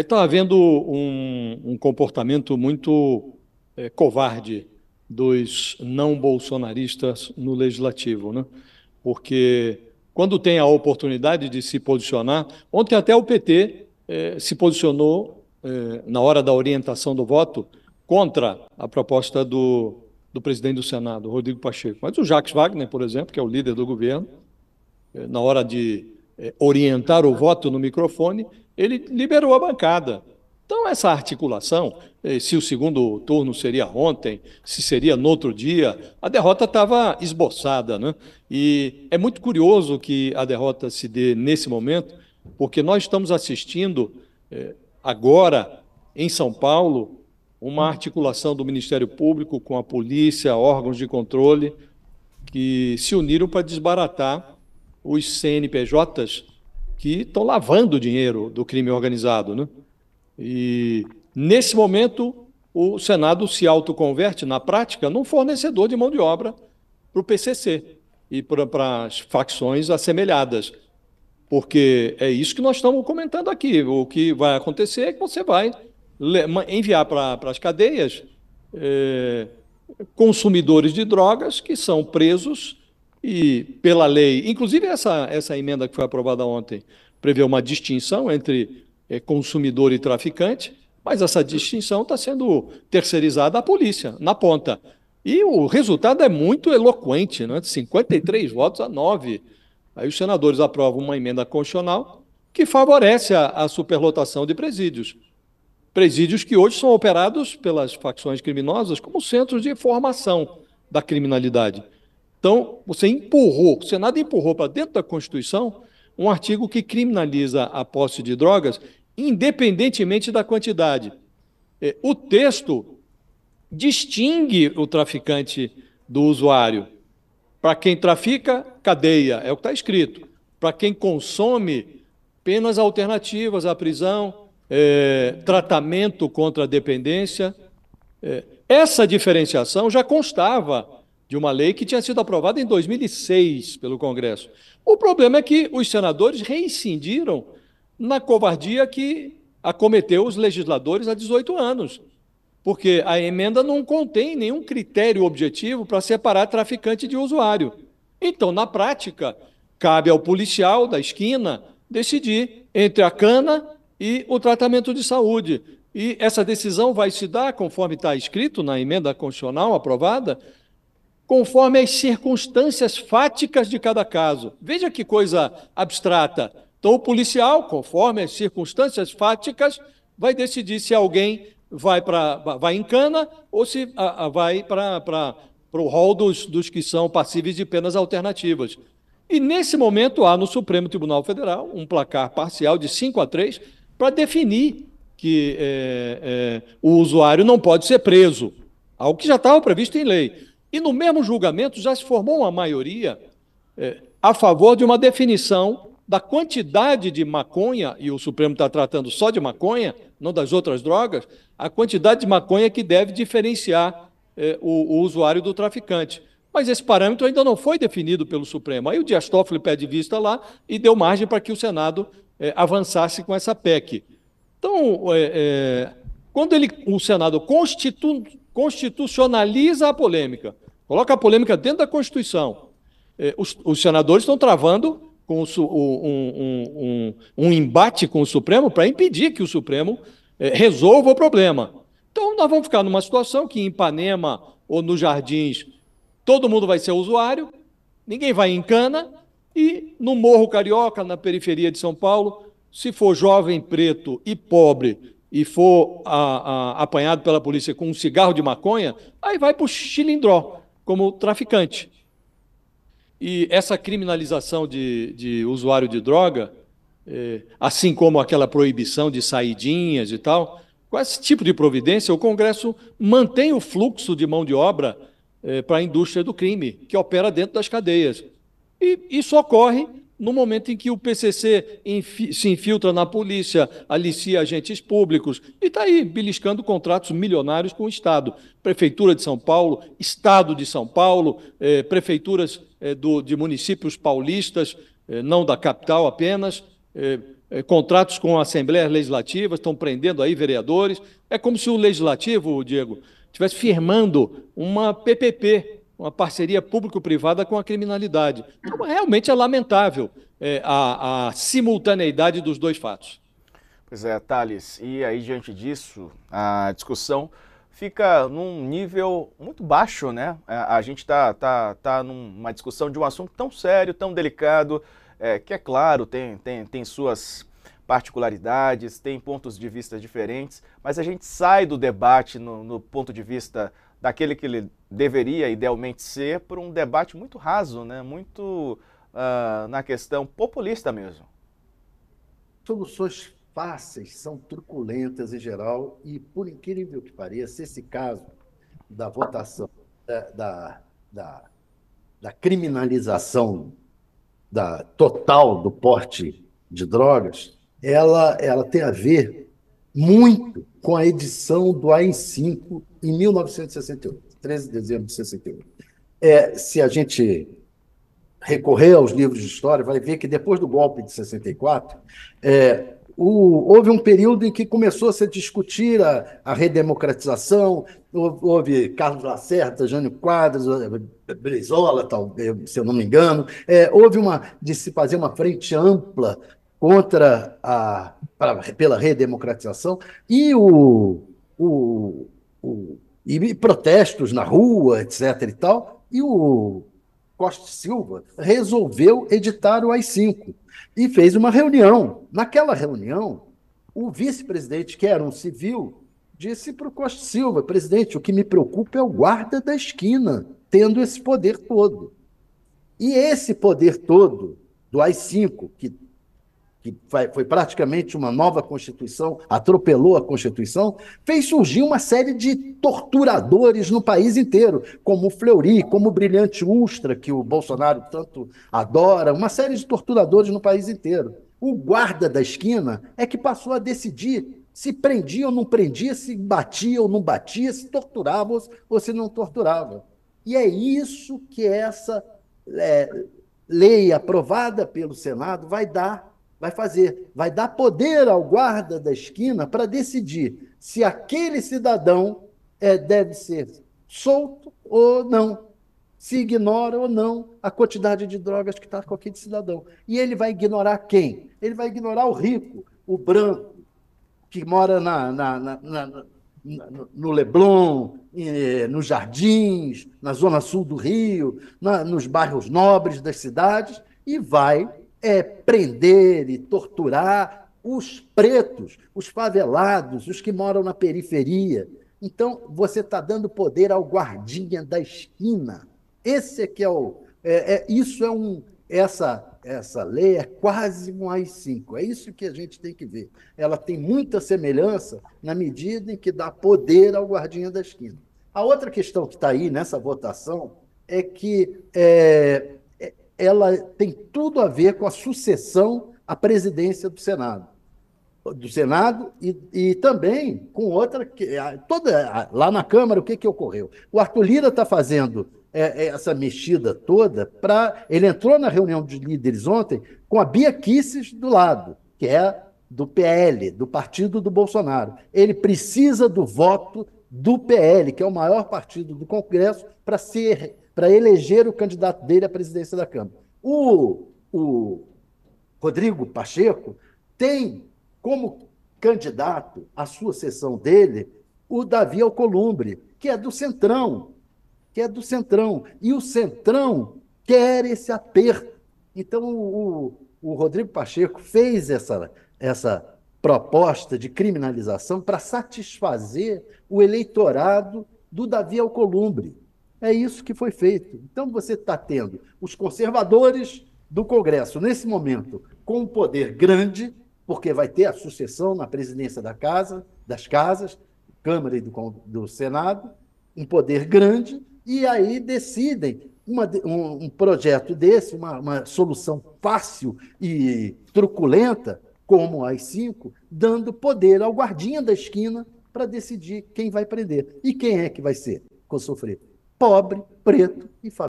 está é, havendo um, um, comportamento muito é, covarde dos não bolsonaristas no legislativo, né? Porque quando tem a oportunidade de se posicionar, ontem até o PT é, se posicionou é, na hora da orientação do voto contra a proposta do, do presidente do Senado, Rodrigo Pacheco. Mas o Jacques Wagner, por exemplo, que é o líder do governo, na hora de orientar o voto no microfone, ele liberou a bancada. Então, essa articulação, eh, se o segundo turno seria ontem, se seria no outro dia, a derrota estava esboçada. Né? E é muito curioso que a derrota se dê nesse momento, porque nós estamos assistindo eh, agora, em São Paulo, uma articulação do Ministério Público com a polícia, órgãos de controle, que se uniram para desbaratar os CNPJs que estão lavando dinheiro do crime organizado. Né? E, nesse momento, o Senado se autoconverte, na prática, num fornecedor de mão de obra para o PCC e para as facções assemelhadas. Porque é isso que nós estamos comentando aqui. O que vai acontecer é que você vai enviar para, as cadeias é, consumidores de drogas que são presos e pela lei, inclusive essa, essa emenda que foi aprovada ontem, prevê uma distinção entre é, consumidor e traficante, mas essa distinção está sendo terceirizada à polícia, na ponta. E o resultado é muito eloquente, né? 53 votos a 9. Aí os senadores aprovam uma emenda constitucional que favorece a, a superlotação de presídios. Presídios que hoje são operados pelas facções criminosas como centros de formação da criminalidade. Então, você empurrou, o Senado empurrou para dentro da Constituição um artigo que criminaliza a posse de drogas, independentemente da quantidade. É, o texto distingue o traficante do usuário. Para quem trafica, cadeia, é o que está escrito. Para quem consome, penas alternativas à prisão, é, tratamento contra a dependência. É, essa diferenciação já constava de uma lei que tinha sido aprovada em 2006 pelo Congresso. O problema é que os senadores reincindiram na covardia que acometeu os legisladores há 18 anos, porque a emenda não contém nenhum critério objetivo para separar traficante de usuário. Então, na prática, cabe ao policial da esquina decidir entre a cana e o tratamento de saúde. E essa decisão vai se dar, conforme está escrito na emenda constitucional aprovada, conforme as circunstâncias fáticas de cada caso. Veja que coisa abstrata. Então, o policial, conforme as circunstâncias fáticas, vai decidir se alguém vai, pra, vai em cana ou se a, a, vai para o rol dos, dos que são passíveis de penas alternativas. E nesse momento há no Supremo Tribunal Federal um placar parcial de 5 a 3 para definir que é, é, o usuário não pode ser preso, algo que já estava previsto em lei. E no mesmo julgamento já se formou uma maioria é, a favor de uma definição da quantidade de maconha, e o Supremo está tratando só de maconha, não das outras drogas, a quantidade de maconha que deve diferenciar é, o, o usuário do traficante. Mas esse parâmetro ainda não foi definido pelo Supremo. Aí o Dias Toffoli pede vista lá e deu margem para que o Senado é, avançasse com essa PEC. Então, é, é, quando ele, o Senado constitui constitucionaliza a polêmica, coloca a polêmica dentro da Constituição. É, os, os senadores estão travando com o, um, um, um, um, embate com o Supremo para impedir que o Supremo é, resolva o problema. Então, nós vamos ficar numa situação que em Ipanema ou nos Jardins todo mundo vai ser usuário, ninguém vai em cana, e no Morro Carioca, na periferia de São Paulo, se for jovem, preto e pobre e for a, a, apanhado pela polícia com um cigarro de maconha, aí vai para o chilindró, como traficante. E essa criminalização de, de usuário de droga, é, assim como aquela proibição de saidinhas e tal, com esse tipo de providência, o Congresso mantém o fluxo de mão de obra é, para a indústria do crime, que opera dentro das cadeias. E isso ocorre no momento em que o PCC infi se infiltra na polícia, alicia agentes públicos e está aí beliscando contratos milionários com o Estado. Prefeitura de São Paulo, Estado de São Paulo, eh, prefeituras eh, do, de municípios paulistas, eh, não da capital apenas, eh, eh, contratos com assembleias legislativas, estão prendendo aí vereadores. É como se o legislativo, Diego, estivesse firmando uma PPP uma parceria público-privada com a criminalidade. Então, realmente é lamentável é, a, a, simultaneidade dos dois fatos. Pois é, Thales, e aí, diante disso, a discussão fica num nível muito baixo, né? É, a, gente está tá, tá numa discussão de um assunto tão sério, tão delicado, é, que é claro, tem, tem, tem suas particularidades, tem pontos de vista diferentes, mas a gente sai do debate no, no ponto de vista daquele que ele deveria idealmente ser por um debate muito raso, né? muito uh, na questão populista mesmo. Soluções fáceis são truculentas em geral e, por incrível que pareça, esse caso da votação, da, da, da criminalização da total do porte de drogas ela, ela tem a ver muito com a edição do AM5 em 1968, 13 de dezembro de 68. É, se a gente recorrer aos livros de história, vai ver que depois do golpe de 64, é, o, houve um período em que começou a se discutir a, a redemocratização, houve Carlos Lacerda, Jânio Quadros, eh, Brizola, tal, eh, se eu não me engano, é, houve uma de se fazer uma frente ampla contra a pra, pela redemocratização e o, o, o e, protestos na rua, etc. e tal. E o Costa Silva resolveu editar o AI-5 e fez uma reunião. Naquela reunião, o vice-presidente, que era um civil, disse para o Costa Silva: presidente, o que me preocupa é o guarda da esquina tendo esse poder todo. E esse poder todo do AI-5, que que foi praticamente uma nova Constituição, atropelou a Constituição, fez surgir uma série de torturadores no país inteiro, como o Fleury, como o Brilhante Ustra, que o Bolsonaro tanto adora, uma série de torturadores no país inteiro. O guarda da esquina é que passou a decidir se prendia ou não prendia, se batia ou não batia, se torturava ou se não torturava. E é isso que essa é, lei aprovada pelo Senado vai dar vai fazer, vai dar poder ao guarda da esquina para decidir se aquele cidadão é, deve ser solto ou não, se ignora ou não a quantidade de drogas que está com aquele cidadão. E ele vai ignorar quem? Ele vai ignorar o rico, o branco, que mora na, na, na, na no Leblon, é, nos Jardins, na zona sul do Rio, nos bairros nobres das cidades, e vai é prender e torturar os pretos, os favelados, os que moram na periferia. Então, você está dando poder ao guardinha da esquina. Esse é que é o. É, é, isso é um. Essa, essa lei é quase um AI-5. É isso que a gente tem que ver. Ela tem muita semelhança na medida em que dá poder ao guardinha da esquina. A outra questão que está aí nessa votação é que é, ela tem tudo a ver com a sucessão à presidência do Senado. Do Senado e, e também com outra. Que, toda, lá na Câmara, o que, que ocorreu? O Arthur Lira está fazendo é, é, essa mexida toda para. Ele entrou na reunião de líderes ontem com a Bia Kisses do lado, que é do PL, do partido do Bolsonaro. Ele precisa do voto do PL, que é o maior partido do Congresso, para ser para eleger o candidato dele à presidência da Câmara. O, o Rodrigo Pacheco tem como candidato à sua sessão dele o Davi Alcolumbre, que é do Centrão, que é do Centrão. E o Centrão quer esse aperto. Então, o, o Rodrigo Pacheco fez essa, essa proposta de criminalização para satisfazer o eleitorado do Davi Alcolumbre. É isso que foi feito. Então você está tendo os conservadores do Congresso, nesse momento, com um poder grande, porque vai ter a sucessão na presidência da casa, das casas, Câmara e do, do Senado, um poder grande, e aí decidem uma, um, um, projeto desse, uma, uma solução fácil e truculenta, como as cinco, dando poder ao guardinha da esquina para decidir quem vai prender e quem é que vai ser, com sofrer pobre, preto e favelado.